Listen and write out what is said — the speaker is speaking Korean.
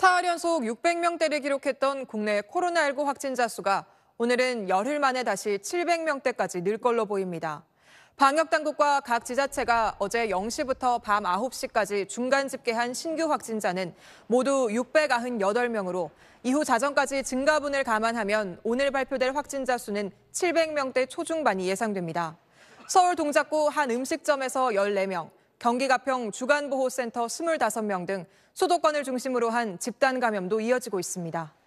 사흘 연속 600명대를 기록했던 국내 코로나19 확진자 수가 오늘은 열흘 만에 다시 700명대까지 늘 걸로 보입니다. 방역당국과 각 지자체가 어제 0시부터 밤 9시까지 중간 집계한 신규 확진자는 모두 698명으로 이후 자정까지 증가분을 감안하면 오늘 발표될 확진자 수는 700명대 초중반이 예상됩니다. 서울 동작구 한 음식점에서 14명, 경기가평 주간보호센터 25명 등 수도권을 중심으로 한 집단 감염도 이어지고 있습니다.